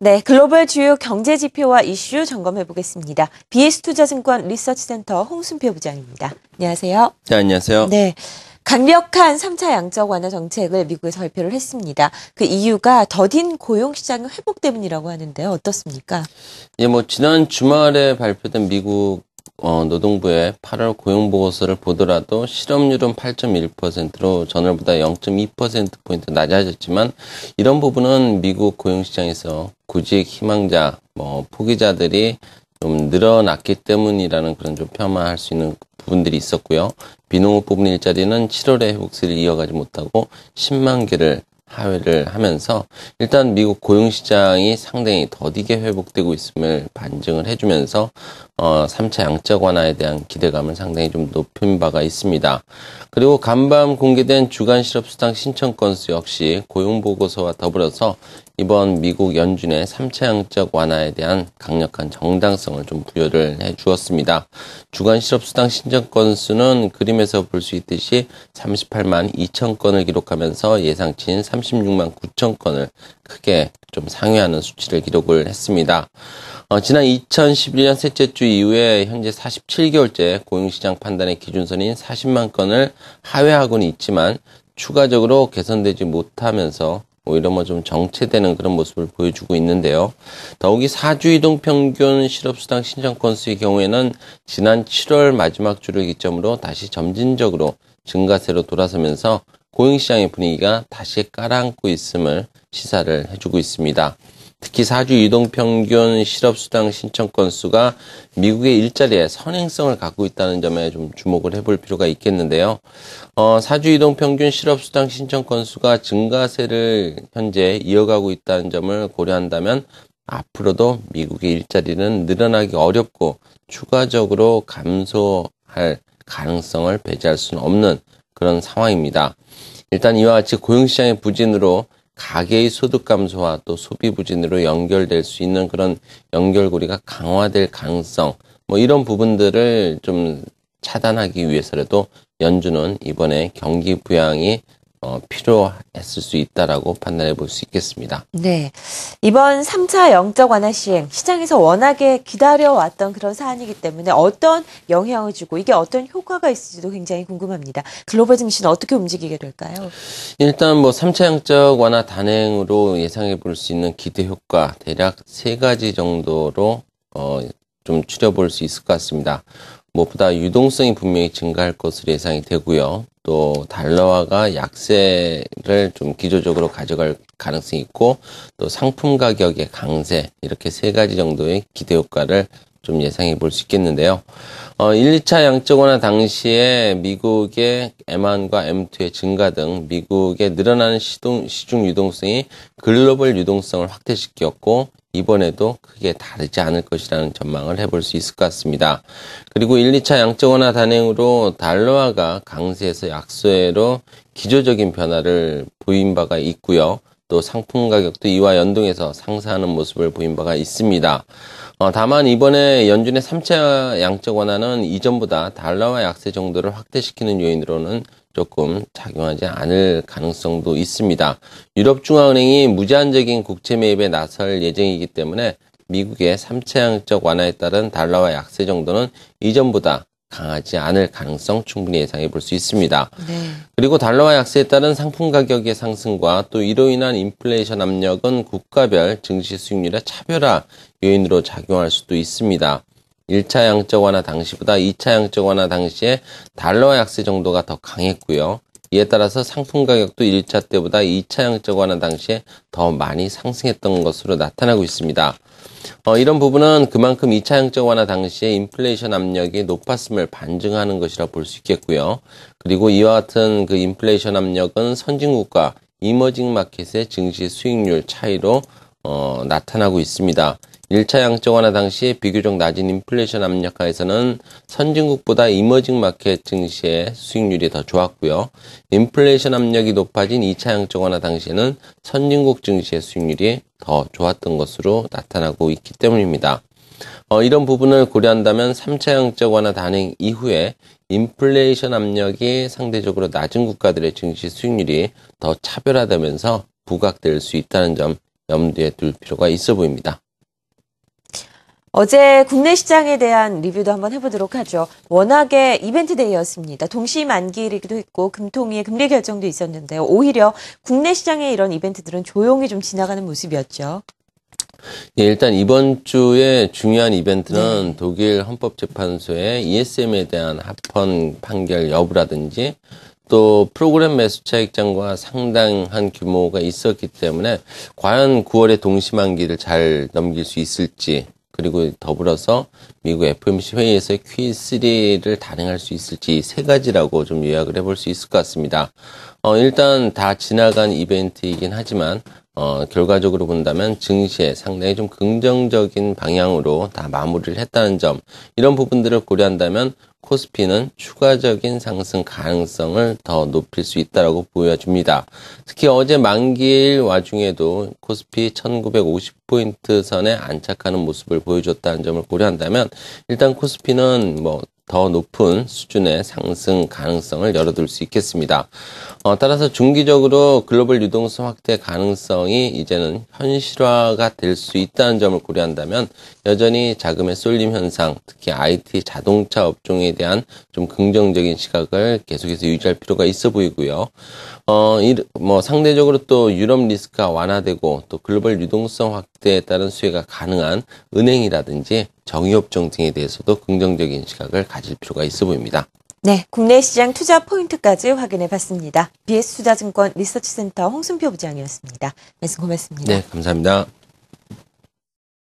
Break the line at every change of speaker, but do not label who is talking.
네, 글로벌 주요 경제 지표와 이슈 점검해 보겠습니다. BS투자증권 리서치센터 홍순표 부장입니다. 안녕하세요.
네, 안녕하세요. 네.
강력한 3차 양적 완화 정책을 미국에서 발표를 했습니다. 그 이유가 더딘 고용 시장의 회복 때문이라고 하는데요. 어떻습니까?
예, 뭐 지난 주말에 발표된 미국 어, 노동부의 8월 고용보고서를 보더라도 실업률은 8.1%로 전월보다 0.2%포인트 낮아졌지만 이런 부분은 미국 고용시장에서 구직 희망자, 뭐, 포기자들이 좀 늘어났기 때문이라는 그런 좀 폄하할 수 있는 부분들이 있었고요. 비농업 부분 일자리는 7월에 회복세를 이어가지 못하고 10만 개를 하회를 하면서 일단 미국 고용시장이 상당히 더디게 회복되고 있음을 반증을 해주면서 어, 3차 양적 완화에 대한 기대감을 상당히 좀 높인 바가 있습니다. 그리고 간밤 공개된 주간 실업수당 신청 건수 역시 고용보고서와 더불어서 이번 미국 연준의 3차 양적 완화에 대한 강력한 정당성을 좀 부여를 해 주었습니다. 주간 실업수당 신청 건수는 그림에서 볼 수 있듯이 38만 2천 건을 기록하면서 예상치인 36만 9천 건을 크게 좀 상회하는 수치를 기록을 했습니다. 어, 지난 2011년 셋째 주 이후에 현재 47개월째 고용시장 판단의 기준선인 40만 건을 하회하고는 있지만 추가적으로 개선되지 못하면서 오히려 뭐 뭐좀 정체되는 그런 모습을 보여주고 있는데요. 더욱이 사주 이동 평균 실업수당 신청 건수의 경우에는 지난 7월 마지막 주를 기점으로 다시 점진적으로 증가세로 돌아서면서 고용시장의 분위기가 다시 깔아앉고 있음을 시사를 해주고 있습니다. 특히 4주 이동평균 실업수당 신청 건수가 미국의 일자리에 선행성을 갖고 있다는 점에 좀 주목을 해볼 필요가 있겠는데요. 어, 4주 이동평균 실업수당 신청 건수가 증가세를 현재 이어가고 있다는 점을 고려한다면 앞으로도 미국의 일자리는 늘어나기 어렵고 추가적으로 감소할 가능성을 배제할 수는 없는 그런 상황입니다. 일단 이와 같이 고용시장의 부진으로 가계의 소득 감소와 또 소비 부진으로 연결될 수 있는 그런 연결고리가 강화될 가능성, 뭐 이런 부분들을 좀 차단하기 위해서라도 연준은 이번에 경기 부양이 어, 필요했을 수 있다라고 판단해 볼 수 있겠습니다.
네. 이번 3차 영적 완화 시행, 시장에서 워낙에 기다려왔던 그런 사안이기 때문에 어떤 영향을 주고 이게 어떤 효과가 있을지도 굉장히 궁금합니다. 글로벌 증시는 어떻게 움직이게 될까요?
일단 뭐 3차 영적 완화 단행으로 예상해 볼 수 있는 기대 효과 대략 세 가지 정도로 어, 좀 추려볼 수 있을 것 같습니다. 무엇보다 유동성이 분명히 증가할 것으로 예상이 되고요. 또 달러화가 약세를 좀 기조적으로 가져갈 가능성이 있고 또 상품 가격의 강세 이렇게 세 가지 정도의 기대 효과를 좀 예상해 볼 수 있겠는데요. 어, 1, 2차 양적 완화 당시에 미국의 M1과 M2의 증가 등 미국의 늘어나는 시동, 시중 유동성이 글로벌 유동성을 확대시켰고 이번에도 크게 다르지 않을 것이라는 전망을 해볼 수 있을 것 같습니다. 그리고 1, 2차 양적 원화 단행으로 달러화가 강세에서 약세로 소 기조적인 변화를 보인 바가 있고요. 또 상품 가격도 이와 연동해서 상승하는 모습을 보인 바가 있습니다. 어, 다만 이번에 연준의 3차 양적 원화는 이전보다 달러화 약세 정도를 확대시키는 요인으로는 조금 작용하지 않을 가능성도 있습니다. 유럽중앙은행이 무제한적인 국채 매입에 나설 예정이기 때문에 미국의 3차양적 완화에 따른 달러와 약세 정도는 이전보다 강하지 않을 가능성 충분히 예상해 볼 수 있습니다. 네. 그리고 달러와 약세에 따른 상품 가격의 상승과 또 이로 인한 인플레이션 압력은 국가별 증시 수익률의 차별화 요인으로 작용할 수도 있습니다. 1차 양적 완화 당시보다 2차 양적 완화 당시에 달러 약세 정도가 더 강했고요. 이에 따라서 상품 가격도 1차 때보다 2차 양적 완화 당시에 더 많이 상승했던 것으로 나타나고 있습니다. 어, 이런 부분은 그만큼 2차 양적 완화 당시에 인플레이션 압력이 높았음을 반증하는 것이라 볼 수 있겠고요. 그리고 이와 같은 그 인플레이션 압력은 선진국과 이머징 마켓의 증시 수익률 차이로 어, 나타나고 있습니다. 1차 양적 완화 당시 비교적 낮은 인플레이션 압력 하에서는 선진국보다 이머징 마켓 증시의 수익률이 더 좋았고요. 인플레이션 압력이 높아진 2차 양적 완화 당시에는 선진국 증시의 수익률이 더 좋았던 것으로 나타나고 있기 때문입니다. 어, 이런 부분을 고려한다면 3차 양적 완화 단행 이후에 인플레이션 압력이 상대적으로 낮은 국가들의 증시 수익률이 더 차별화되면서 부각될 수 있다는 점 염두에 둘 필요가 있어 보입니다.
어제 국내 시장에 대한 리뷰도 한번 해보도록 하죠. 워낙에 이벤트 데이였습니다. 동시 만기일이기도 했고 금통위의 금리 결정도 있었는데요. 오히려 국내 시장의 이런 이벤트들은 조용히 좀 지나가는 모습이었죠.
예, 일단 이번 주에 중요한 이벤트는 네. 독일 헌법재판소의 ESM에 대한 합헌 판결 여부라든지 또 프로그램 매수 차익장과 상당한 규모가 있었기 때문에 과연 9월에 동시만기를 잘 넘길 수 있을지 그리고 더불어서 미국 FMC 회의에서 Q3를 단행할 수 있을지 세 가지라고 좀 요약을 해볼 수 있을 것 같습니다. 어, 일단 다 지나간 이벤트이긴 하지만 어, 결과적으로 본다면 증시에 상당히 좀 긍정적인 방향으로 다 마무리를 했다는 점 이런 부분들을 고려한다면 코스피는 추가적인 상승 가능성을 더 높일 수 있다라고 보여집니다. 특히 어제 만기일 와중에도 코스피 1950포인트 선에 안착하는 모습을 보여줬다는 점을 고려한다면 일단 코스피는 뭐더 높은 수준의 상승 가능성을 열어둘 수 있겠습니다. 어, 따라서 중기적으로 글로벌 유동성 확대 가능성이 이제는 현실화가 될 수 있다는 점을 고려한다면 여전히 자금의 쏠림 현상, 특히 IT 자동차 업종에 대한 좀 긍정적인 시각을 계속해서 유지할 필요가 있어 보이고요. 어, 뭐 상대적으로 또 유럽 리스크가 완화되고 또 글로벌 유동성 확대에 따른 수혜가 가능한 은행이라든지 정의업종 등에 대해서도 긍정적인 시각을 가질 필요가 있어 보입니다.
네, 국내 시장 투자 포인트까지 확인해 봤습니다. BS투자증권 리서치센터 홍순표 부장이었습니다. 말씀 고맙습니다. 네, 감사합니다.